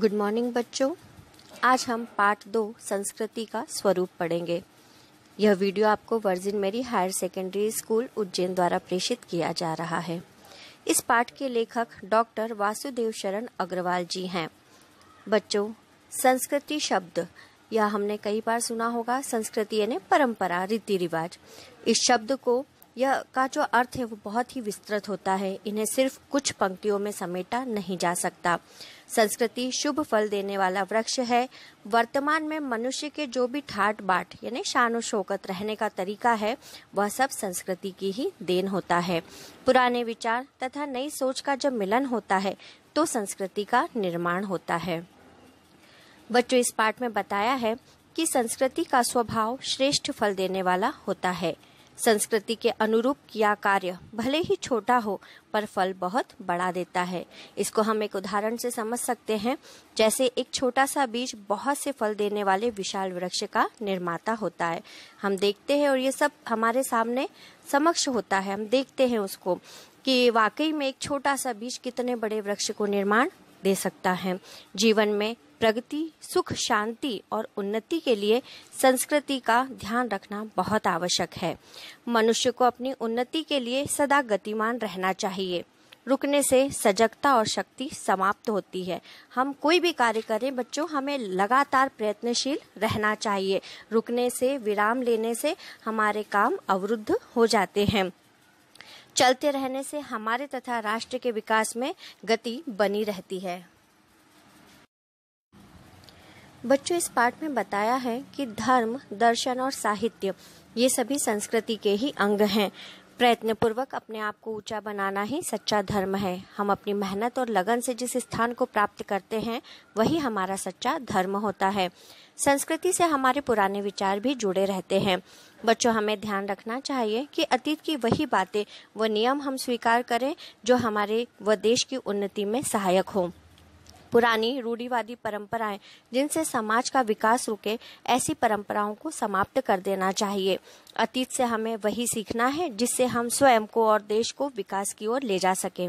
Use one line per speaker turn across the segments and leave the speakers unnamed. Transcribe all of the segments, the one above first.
good morning बच्चों आज हम पार्ट दो संस्कृति का स्वरूप पढ़ेंगे यह वीडियो आपको वर्जिन मेरी हायर सेकेंडरी स्कूल उज्जैन द्वारा प्रेषित किया जा रहा है इस पाठ के लेखक डॉक्टर वासुदेव शरण अग्रवाल जी हैं बच्चों संस्कृति शब्द यह हमने कई बार सुना होगा संस्कृति यानी परंपरा रीति रिवाज इस शब्द को यह का जो अर्थ है वो बहुत ही विस्तृत होता है इन्हें सिर्फ कुछ पंक्तियों में समेटा नहीं जा सकता संस्कृति शुभ फल देने वाला वृक्ष है वर्तमान में मनुष्य के जो भी ठाट बाट यानी शान शोकत रहने का तरीका है वह सब संस्कृति की ही देन होता है पुराने विचार तथा नई सोच का जब मिलन होता है तो संस्कृति का निर्माण होता है बच्चों इस पाठ में बताया है कि संस्कृति का स्वभाव श्रेष्ठ फल देने वाला होता है संस्कृति के अनुरूप किया कार्य भले ही छोटा हो पर फल बहुत बड़ा देता है इसको हम एक उदाहरण से समझ सकते हैं जैसे एक छोटा सा बीज बहुत से फल देने वाले विशाल वृक्ष का निर्माता होता है हम देखते हैं और ये सब हमारे सामने समक्ष होता है हम देखते हैं उसको कि वाकई में एक छोटा सा बीज कितने बड़े वृक्ष को निर्माण दे सकता है जीवन में प्रगति सुख शांति और उन्नति के लिए संस्कृति का ध्यान रखना बहुत आवश्यक है मनुष्य को अपनी उन्नति के लिए सदा गतिमान रहना चाहिए रुकने से सजगता और शक्ति समाप्त होती है हम कोई भी कार्य करें बच्चों हमें लगातार प्रयत्नशील रहना चाहिए रुकने से विराम लेने से हमारे काम अवरुद्ध हो जाते हैं चलते रहने से हमारे तथा राष्ट्र के विकास में गति बनी रहती है बच्चों इस पाठ में बताया है कि धर्म दर्शन और साहित्य ये सभी संस्कृति के ही अंग हैं प्रयत्न पूर्वक अपने आप को ऊंचा बनाना ही सच्चा धर्म है हम अपनी मेहनत और लगन से जिस स्थान को प्राप्त करते हैं वही हमारा सच्चा धर्म होता है संस्कृति से हमारे पुराने विचार भी जुड़े रहते हैं बच्चों हमें ध्यान रखना चाहिए कि अतीत की वही बातें व नियम हम स्वीकार करें जो हमारे व देश की उन्नति में सहायक हों पुरानी रूढ़ीवादी परंपराएं जिनसे समाज का विकास रुके ऐसी परंपराओं को समाप्त कर देना चाहिए अतीत से हमें वही सीखना है जिससे हम स्वयं को और देश को विकास की ओर ले जा सके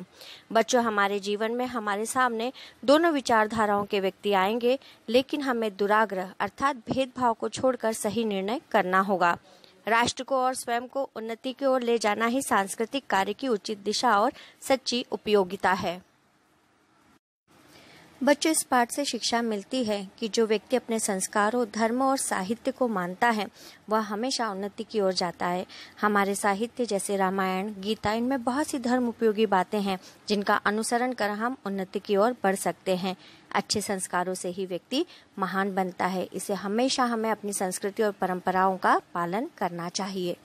बच्चों हमारे जीवन में हमारे सामने दोनों विचारधाराओं के व्यक्ति आएंगे लेकिन हमें दुराग्रह अर्थात भेदभाव को छोड़कर सही निर्णय करना होगा राष्ट्र को और स्वयं को उन्नति की ओर ले जाना ही सांस्कृतिक कार्य की उचित दिशा और सच्ची उपयोगिता है बच्चों इस पाठ से शिक्षा मिलती है कि जो व्यक्ति अपने संस्कारों धर्म और साहित्य को मानता है वह हमेशा उन्नति की ओर जाता है हमारे साहित्य जैसे रामायण गीता इनमें बहुत सी धर्म उपयोगी बातें हैं जिनका अनुसरण कर हम उन्नति की ओर बढ़ सकते हैं अच्छे संस्कारों से ही व्यक्ति महान बनता है इसे हमेशा हमें अपनी संस्कृति और परंपराओं का पालन करना चाहिए